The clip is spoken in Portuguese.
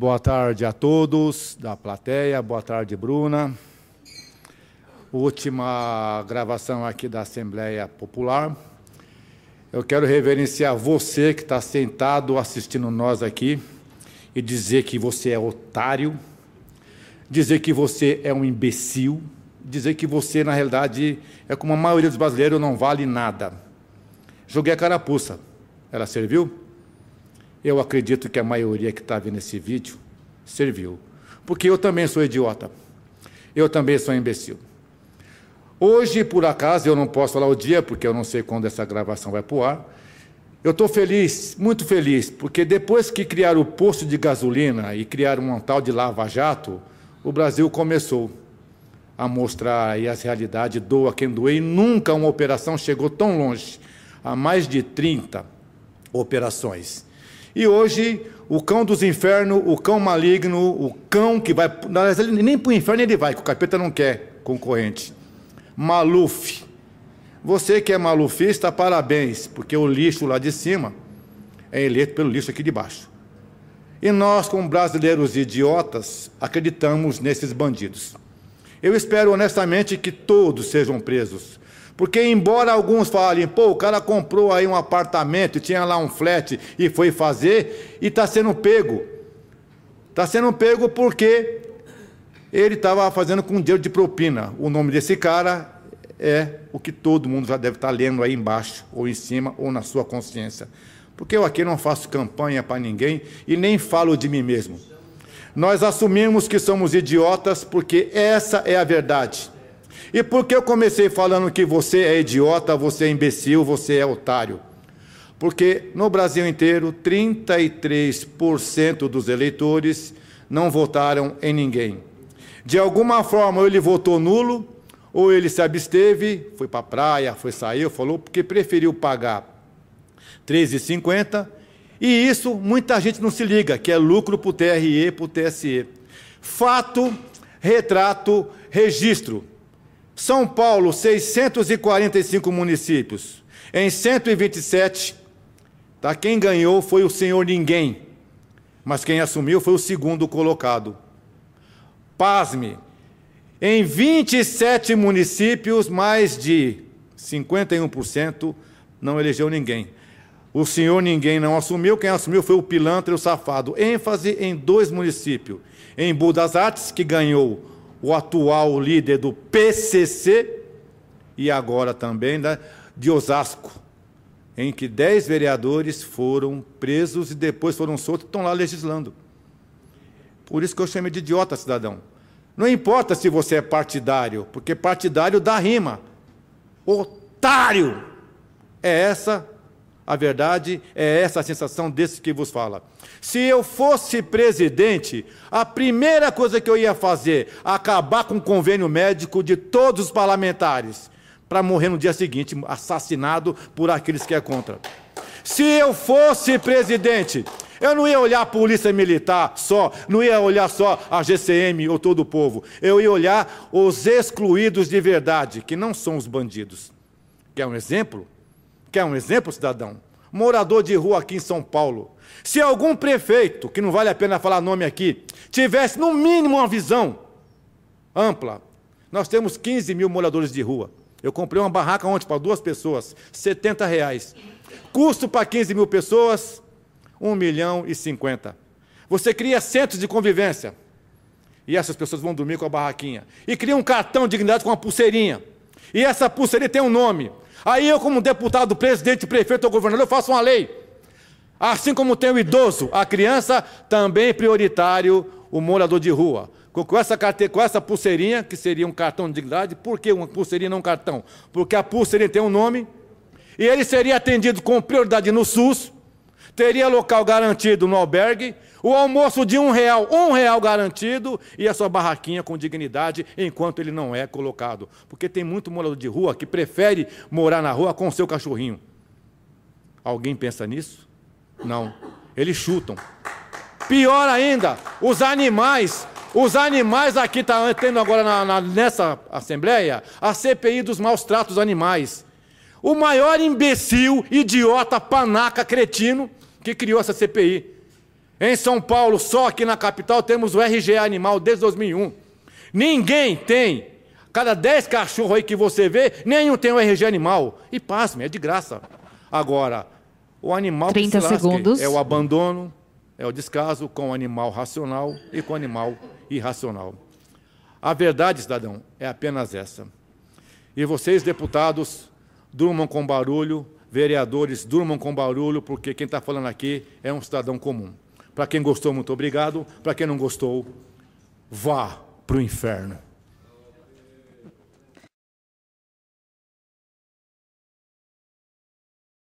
Boa tarde a todos da plateia, boa tarde, Bruna. Última gravação aqui da Assembleia Popular. Eu quero reverenciar você que está sentado assistindo nós aqui e dizer que você é otário, dizer que você é um imbecil, dizer que você, na realidade, é como a maioria dos brasileiros, não vale nada. Joguei a carapuça. Ela serviu? Eu acredito que a maioria que está vendo esse vídeo serviu. Porque eu também sou idiota. Eu também sou imbecil. Hoje, por acaso, eu não posso falar o dia, porque eu não sei quando essa gravação vai para o ar. Eu estou feliz, muito feliz, porque depois que criaram o posto de gasolina e criaram um tal de lava-jato, o Brasil começou a mostrar aí as realidades, doa quem doer, e nunca uma operação chegou tão longe, há mais de 30 operações. E hoje, o cão dos infernos, o cão maligno, o cão que vai. Nem para o inferno ele vai, que o capeta não quer concorrente. Maluf. Você que é malufista, parabéns, porque o lixo lá de cima é eleito pelo lixo aqui de baixo. E nós, como brasileiros idiotas, acreditamos nesses bandidos. Eu espero honestamente que todos sejam presos, porque embora alguns falem, pô, o cara comprou aí um apartamento, tinha lá um flat e foi fazer, e está sendo pego. Está sendo pego porque ele estava fazendo com dinheiro de propina. O nome desse cara é o que todo mundo já deve estar tá lendo aí embaixo, ou em cima, ou na sua consciência. Porque eu aqui não faço campanha para ninguém e nem falo de mim mesmo. Nós assumimos que somos idiotas porque essa é a verdade. E por que eu comecei falando que você é idiota, você é imbecil, você é otário? Porque no Brasil inteiro, 33% dos eleitores não votaram em ninguém. De alguma forma, ou ele votou nulo, ou ele se absteve, foi para a praia, foi sair, falou, porque preferiu pagar R$ 3,50. E isso muita gente não se liga, que é lucro para o TRE, para o TSE. Fato, retrato, registro. São Paulo, 645 municípios. Em 127, tá? quem ganhou foi o senhor Ninguém, mas quem assumiu foi o segundo colocado. Pasme, em 27 municípios, mais de 51% não elegeu ninguém. O senhor Ninguém não assumiu, quem assumiu foi o pilantra e o safado. ênfase em dois municípios: em Budas Artes, que ganhou o atual líder do PCC e agora também né, de Osasco, em que dez vereadores foram presos e depois foram soltos e estão lá legislando. Por isso que eu chamo de idiota, cidadão. Não importa se você é partidário, porque partidário dá rima. Otário! É essa a verdade é essa a sensação desse que vos fala. Se eu fosse presidente, a primeira coisa que eu ia fazer, acabar com o convênio médico de todos os parlamentares, para morrer no dia seguinte, assassinado por aqueles que é contra. Se eu fosse presidente, eu não ia olhar a polícia militar só, não ia olhar só a GCM ou todo o povo. Eu ia olhar os excluídos de verdade, que não são os bandidos. Quer um exemplo? Quer um exemplo, cidadão? Morador de rua aqui em São Paulo. Se algum prefeito, que não vale a pena falar nome aqui, tivesse no mínimo uma visão ampla, nós temos 15 mil moradores de rua. Eu comprei uma barraca ontem para duas pessoas, 70 reais. Custo para 15 mil pessoas, 1 milhão e 50. Você cria centros de convivência. E essas pessoas vão dormir com a barraquinha. E cria um cartão de dignidade com uma pulseirinha. E essa pulseirinha tem um nome. Aí eu, como deputado, presidente, prefeito ou governador, eu faço uma lei. Assim como tem o idoso, a criança, também é prioritário o morador de rua. Com essa, carteira, com essa pulseirinha, que seria um cartão de dignidade, por que uma pulseirinha não um cartão? Porque a pulseirinha tem um nome, e ele seria atendido com prioridade no SUS, teria local garantido no albergue, o almoço de um real, um real garantido, e a sua barraquinha com dignidade, enquanto ele não é colocado. Porque tem muito morador de rua que prefere morar na rua com o seu cachorrinho. Alguém pensa nisso? Não. Eles chutam. Pior ainda, os animais. Os animais aqui estão tá tendo agora na, na, nessa Assembleia a CPI dos maus tratos animais. O maior imbecil, idiota, panaca, cretino que criou essa CPI em São Paulo, só aqui na capital, temos o RGA animal desde 2001. Ninguém tem. Cada 10 cachorros aí que você vê, nenhum tem o RGA RG animal. E pasme, é de graça. Agora, o animal 30 segundos. é o abandono, é o descaso com o animal racional e com o animal irracional. A verdade, cidadão, é apenas essa. E vocês, deputados, durmam com barulho, vereadores, durmam com barulho, porque quem está falando aqui é um cidadão comum. Para quem gostou, muito obrigado. Para quem não gostou, vá para o inferno.